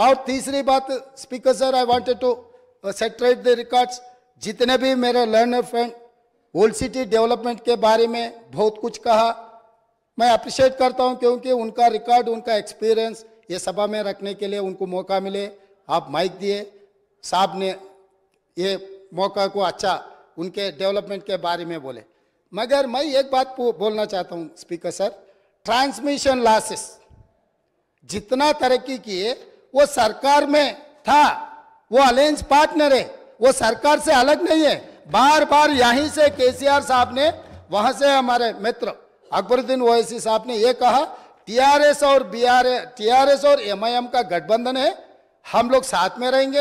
और तीसरी बात speaker sir I wanted to reiterate the records जितने भी मेरे learner friend old city development के बारे में बहुत कुछ कहा मैं अप्रिशिएट करता हूं क्योंकि उनका रिकॉर्ड उनका एक्सपीरियंस ये सभा में रखने के लिए उनको मौका मिले आप माइक दिए साहब ने ये मौका को अच्छा उनके डेवलपमेंट के बारे में बोले मगर मैं एक बात बोलना चाहता हूँ स्पीकर सर ट्रांसमिशन लॉसेस जितना तरक्की किए वो सरकार में था वो अलायंस पार्टनर है वो सरकार से अलग नहीं है बार बार यहीं से केसीआर साहब ने वहां से हमारे मित्र अकबरुद्दीन ओवैसी साहब ने यह कहा टीआरएस और बीआरएस टीआरएस और एमआईएम का गठबंधन है हम लोग साथ में रहेंगे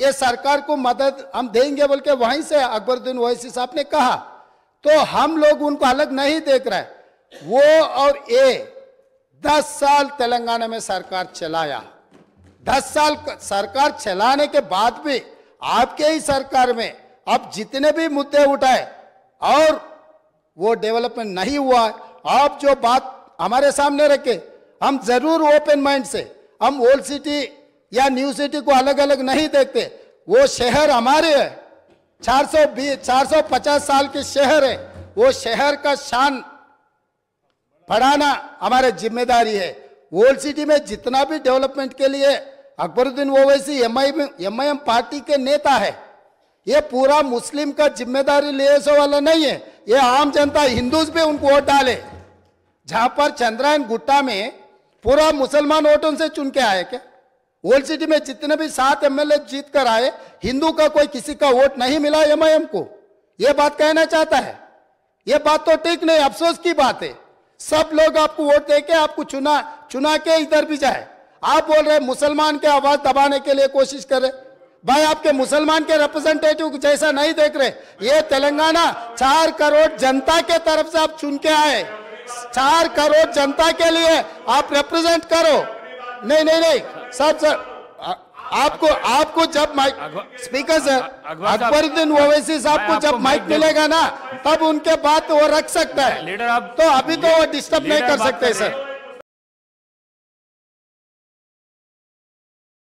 ये सरकार को मदद हम देंगे बोल के वहीं से अकबरुद्दीन ओवैसी साहब ने कहा तो हम लोग उनको अलग नहीं देख रहे वो और ए दस साल तेलंगाना में सरकार चलाया दस साल सरकार चलाने के बाद भी आपके ही सरकार में आप जितने भी मुद्दे उठाए और वो डेवलपमेंट नहीं हुआ आप जो बात हमारे सामने रखे हम जरूर ओपन माइंड से हम ओल्ड सिटी या न्यू सिटी को अलग अलग नहीं देखते वो शहर हमारे है चार चार सौ सौ पचास साल के शहर है वो शहर का शान बढ़ाना हमारे जिम्मेदारी है ओल्ड सिटी में जितना भी डेवलपमेंट के लिए Akbaruddin Owaisi M I party के नेता है ये पूरा मुस्लिम का जिम्मेदारी ले सो वाला नहीं है ये आम जनता हिंदूज भी उनको वोट डाले जहां पर चंद्रायन गुट्टा में पूरा मुसलमान वोटों से चुन के आए क्या ओल्ड सिटी में जितने भी सात एमएलए जीत कर आए हिंदू का कोई किसी का वोट नहीं मिला एम को यह बात कहना चाहता है यह बात तो ठीक नहीं अफसोस की बात है सब लोग आपको वोट देके आपको चुना चुना के इधर भी जाए आप बोल रहे मुसलमान के आवाज दबाने के लिए कोशिश कर रहे भाई आपके मुसलमान के रिप्रेजेंटेटिव जैसा नहीं देख रहे ये तेलंगाना चार करोड़ जनता के तरफ से आप चुन के आए चार करोड़ जनता के लिए आप रिप्रेजेंट करो नहीं नहीं नहीं सर सर आपको आपको जब mike speaker sir Akbaruddin Owaisi sahab को जब माइक मिलेगा ना तब उनके बात वो रख सकता है तो अभी तो वो डिस्टर्ब नहीं कर सकते सर